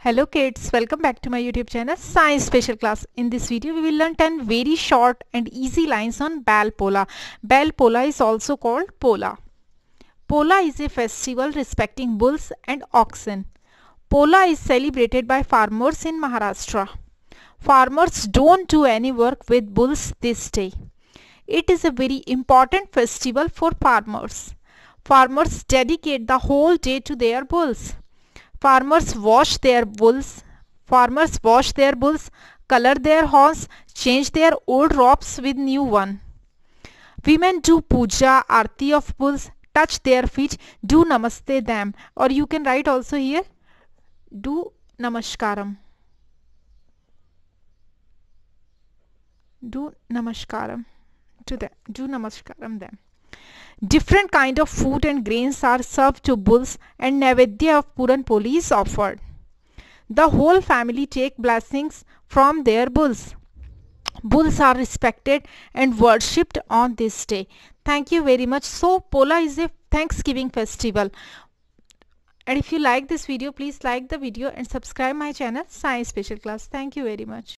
Hello kids, welcome back to my YouTube channel Science Special Class. In this video we will learn 10 very short and easy lines on Bell Pola is also called Pola. Pola is a festival respecting bulls and oxen. Pola is celebrated by farmers in Maharashtra. Farmers don't do any work with bulls this day. It is a very important festival for farmers. Farmers dedicate the whole day to their bulls farmers wash their bulls farmers wash their bulls color their horns change their old robes with new one women do puja arti of bulls touch their feet do namaste them or you can write also here do namaskaram do namaskaram to them do namaskaram them Different kind of food and grains are served to bulls and Navedya of Puran is offered. The whole family take blessings from their bulls. Bulls are respected and worshipped on this day. Thank you very much. So Pola is a Thanksgiving festival. And if you like this video, please like the video and subscribe my channel Science Special Class. Thank you very much.